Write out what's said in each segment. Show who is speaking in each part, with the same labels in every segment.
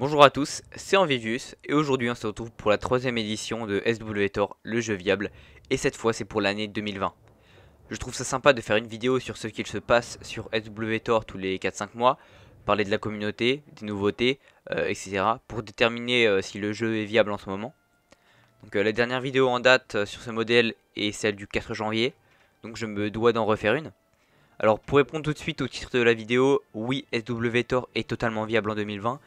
Speaker 1: Bonjour à tous, c'est Envivius et aujourd'hui on se retrouve pour la troisième édition de SWTOR, le jeu viable, et cette fois c'est pour l'année 2020. Je trouve ça sympa de faire une vidéo sur ce qu'il se passe sur SWTOR tous les 4-5 mois, parler de la communauté, des nouveautés, euh, etc. pour déterminer euh, si le jeu est viable en ce moment. Donc euh, la dernière vidéo en date sur ce modèle est celle du 4 janvier, donc je me dois d'en refaire une. Alors pour répondre tout de suite au titre de la vidéo, oui SWTOR est totalement viable en 2020,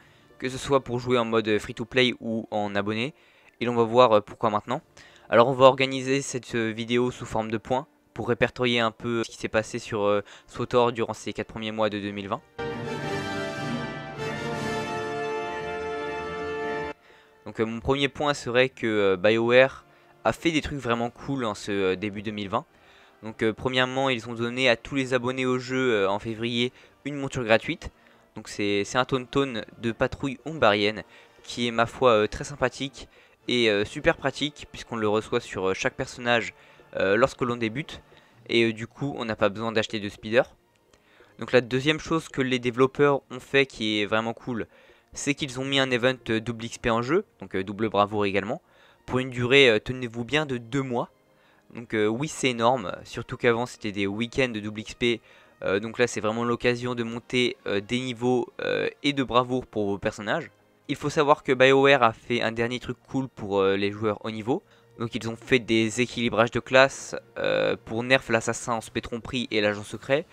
Speaker 1: que ce soit pour jouer en mode euh, free-to-play ou en abonné. Et on va voir euh, pourquoi maintenant. Alors on va organiser cette euh, vidéo sous forme de points pour répertorier un peu ce qui s'est passé sur SWTOR durant ces 4 premiers mois de 2020. Donc mon premier point serait que BioWare a fait des trucs vraiment cool en ce début 2020. Donc premièrement, ils ont donné à tous les abonnés au jeu en février une monture gratuite. Donc c'est un ton de patrouille ombarienne, qui est ma foi euh, très sympathique et euh, super pratique puisqu'on le reçoit sur euh, chaque personnage lorsque l'on débute et du coup on n'a pas besoin d'acheter de speeder. Donc la deuxième chose que les développeurs ont fait qui est vraiment cool, c'est qu'ils ont mis un event double XP en jeu, donc double bravoure également, pour une durée, tenez-vous bien, de deux mois. Donc oui c'est énorme, surtout qu'avant c'était des week-ends de double XP euh, donc là, c'est vraiment l'occasion de monter euh, des niveaux euh, et de bravoure pour vos personnages. Il faut savoir que BioWare a fait un dernier truc cool pour les joueurs haut niveau. Donc ils ont fait des équilibrages de classe pour nerf l'assassin en spé tromperie et l'agent secret,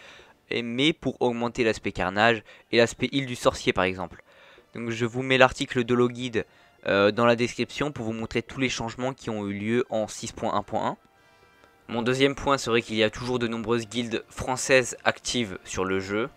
Speaker 1: et, mais pour augmenter l'aspect carnage et l'aspect île du sorcier par exemple. Donc je vous mets l'article de Loguide dans la description pour vous montrer tous les changements qui ont eu lieu en 6.1.1. Mon deuxième point serait qu'il y a toujours de nombreuses guildes françaises actives sur le jeu.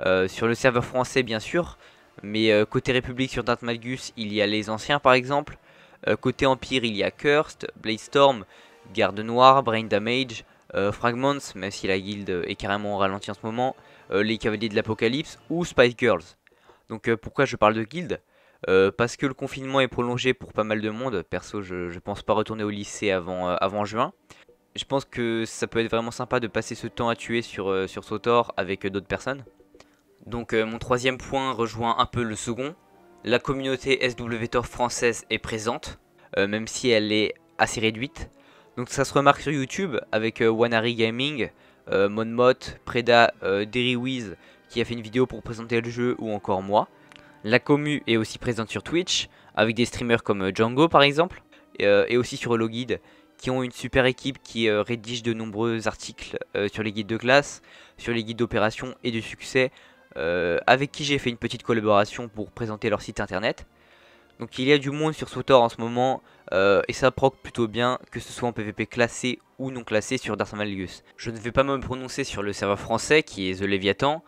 Speaker 1: Euh, sur le serveur français bien sûr, mais euh, côté République sur Dartmagus il y a les anciens par exemple. Euh, côté Empire, il y a Cursed, Bladestorm, Garde Noire, Brain Damage, Fragments, même si la guilde est carrément au ralenti en ce moment, les Cavaliers de l'Apocalypse ou Spice Girls. Donc pourquoi je parle de guildes Parce que le confinement est prolongé pour pas mal de monde. Perso, je, ne pense pas retourner au lycée avant juin je pense que ça peut être vraiment sympa de passer ce temps à tuer sur, euh, sur Sotor avec euh, d'autres personnes. Donc euh, mon troisième point rejoint un peu le second. La communauté SWTOR française est présente, même si elle est assez réduite. Donc ça se remarque sur YouTube avec Wanari Gaming, Monmot, Preda, DerryWiz qui a fait une vidéo pour présenter le jeu ou encore moi. La commu est aussi présente sur Twitch avec des streamers comme Django par exemple et aussi sur Hologuide qui ont une super équipe qui euh, rédige de nombreux articles euh, sur les guides de classe, sur les guides d'opération et de succès, euh, avec qui j'ai fait une petite collaboration pour présenter leur site internet. Donc il y a du monde sur Sotor en ce moment, et ça proc plutôt bien, que ce soit en PVP classé ou non classé sur Darth Malgus. Je ne vais pas me prononcer sur le serveur français qui est The Leviathan,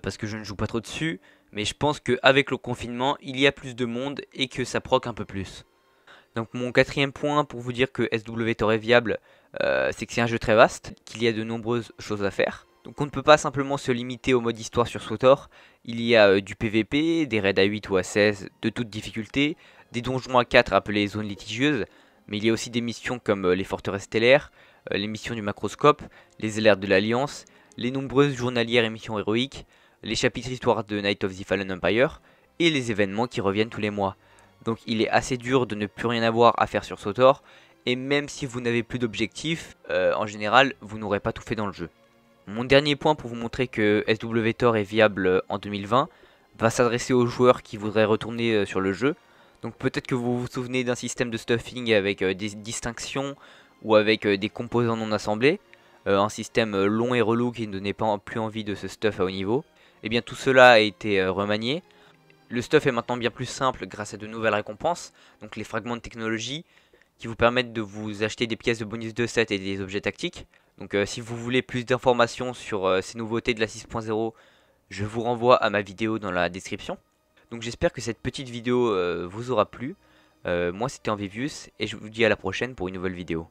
Speaker 1: parce que je ne joue pas trop dessus, mais je pense qu'avec le confinement, il y a plus de monde et que ça proc un peu plus. Donc mon quatrième point pour vous dire que SWTOR est viable, euh, c'est que c'est un jeu très vaste, qu'il y a de nombreuses choses à faire. Donc on ne peut pas simplement se limiter au mode histoire sur SWTOR, il y a euh, du PVP, des raids à 8 ou à 16 de toute difficulté, des donjons à 4 appelés zones litigieuses, mais il y a aussi des missions comme euh, les forteresses stellaires, les missions du macroscope, les alertes de l'Alliance, les nombreuses journalières et missions héroïques, les chapitres histoire de Night of the Fallen Empire, et les événements qui reviennent tous les mois. Donc il est assez dur de ne plus rien avoir à faire sur Sotor. Et même si vous n'avez plus d'objectifs, euh, en général, vous n'aurez pas tout fait dans le jeu. Mon dernier point pour vous montrer que SWTOR est viable euh, en 2020 va s'adresser aux joueurs qui voudraient retourner euh, sur le jeu. Donc peut-être que vous vous souvenez d'un système de stuffing avec des distinctions ou avec des composants non assemblés. un système long et relou qui ne donnait pas plus envie de ce stuff à haut niveau. Et eh bien tout cela a été remanié. Le stuff est maintenant bien plus simple grâce à de nouvelles récompenses, donc les fragments de technologie, qui vous permettent de vous acheter des pièces de bonus de set et des objets tactiques. Donc euh, si vous voulez plus d'informations sur euh, ces nouveautés de la 6.0, je vous renvoie à ma vidéo dans la description. Donc j'espère que cette petite vidéo euh, vous aura plu. moi c'était Envivius et je vous dis à la prochaine pour une nouvelle vidéo.